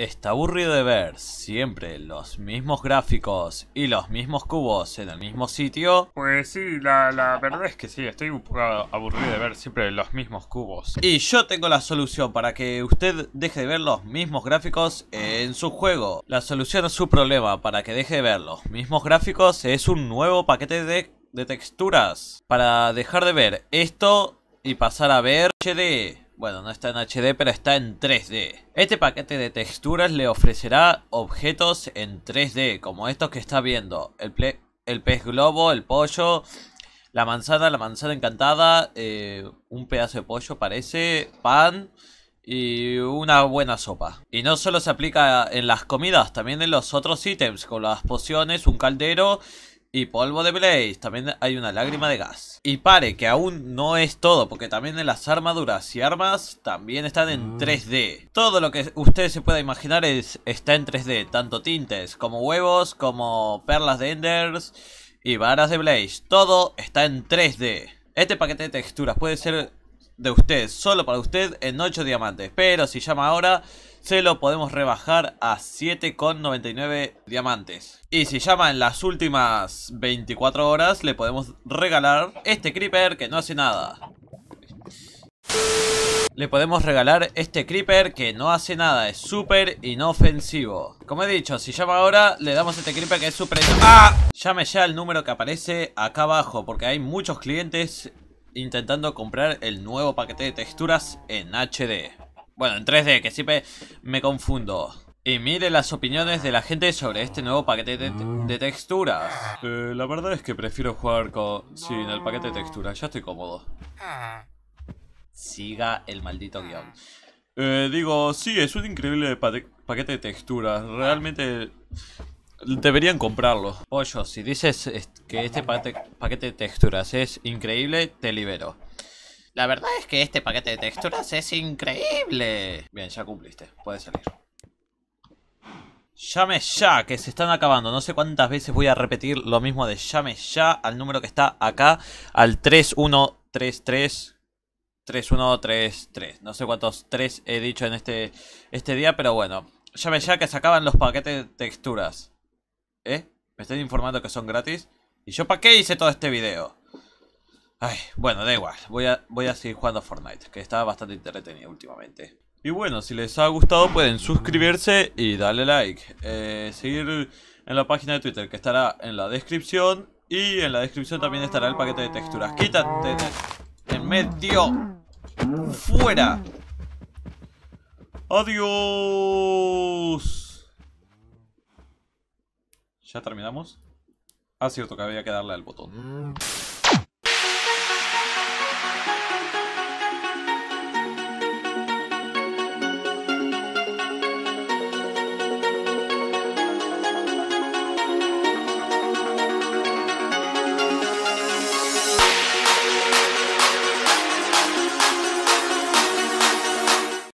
Está aburrido de ver siempre los mismos gráficos y los mismos cubos en el mismo sitio. Pues sí, la, verdad es que sí, estoy un poco aburrido de ver siempre los mismos cubos. Y yo tengo la solución para que usted deje de ver los mismos gráficos en su juego. La solución a su problema para que deje de ver los mismos gráficos es un nuevo paquete de, de texturas. Para dejar de ver esto y pasar a ver HD. Bueno, no está en HD, pero está en 3D. Este paquete de texturas le ofrecerá objetos en 3D, como estos que está viendo. El, pez globo, el pollo, la manzana, la manzana encantada, eh, un pedazo de pollo parece, pan y una buena sopa. Y no solo se aplica en las comidas, también en los otros ítems, con las pociones, un caldero y polvo de blaze, también hay una lágrima de gas. Y pare, que aún no es todo, porque también en las armaduras y armas también están en 3D. Ah. Todo lo que usted se pueda imaginar es, está en 3D, tanto tintes como huevos, como perlas de enders y varas de blaze. Todo está en 3D. Este paquete de texturas puede ser de usted, solo para usted, en 8 diamantes. Pero si llama ahora, se lo podemos rebajar a 7,99 diamantes. Y si llama en las últimas 24 horas, le podemos regalar este creeper que no hace nada. Le podemos regalar este creeper que no hace nada, es súper inofensivo. Como he dicho, si llama ahora, le damos este creeper que es súper... ¡Ah! Llame ya al número que aparece acá abajo, porque hay muchos clientes intentando comprar el nuevo paquete de texturas en HD. Bueno, en 3D, que siempre me confundo. Y mire las opiniones de la gente sobre este nuevo paquete de, texturas. Eh, la verdad es que prefiero jugar con... sin el paquete de texturas, ya estoy cómodo. Siga el maldito guión. Eh, digo, sí, es un increíble paquete de texturas. Realmente Deberían comprarlo. Pollo, si dices que este paquete, de texturas es increíble, te libero. La verdad es que este paquete de texturas es increíble. Bien, ya cumpliste. Puedes salir. Llame ya, que se están acabando. No sé cuántas veces voy a repetir lo mismo de llame ya al número que está acá, al 3133. 3133. No sé cuántos 3 he dicho en este, este día, pero bueno. Llame ya que se acaban los paquetes de texturas. ¿Eh? Me están informando que son gratis. ¿Y yo para qué hice todo este video? Ay, bueno, da igual. Voy a, voy a seguir jugando Fortnite, que estaba bastante entretenido últimamente. Y bueno, si les ha gustado pueden suscribirse y darle like. Eh, seguir en la página de Twitter que estará en la descripción. Y en la descripción también estará el paquete de texturas. Quítate en medio. Fuera. Adiós. ¿Ya terminamos? Ah, cierto que había que darle al botón. Mm.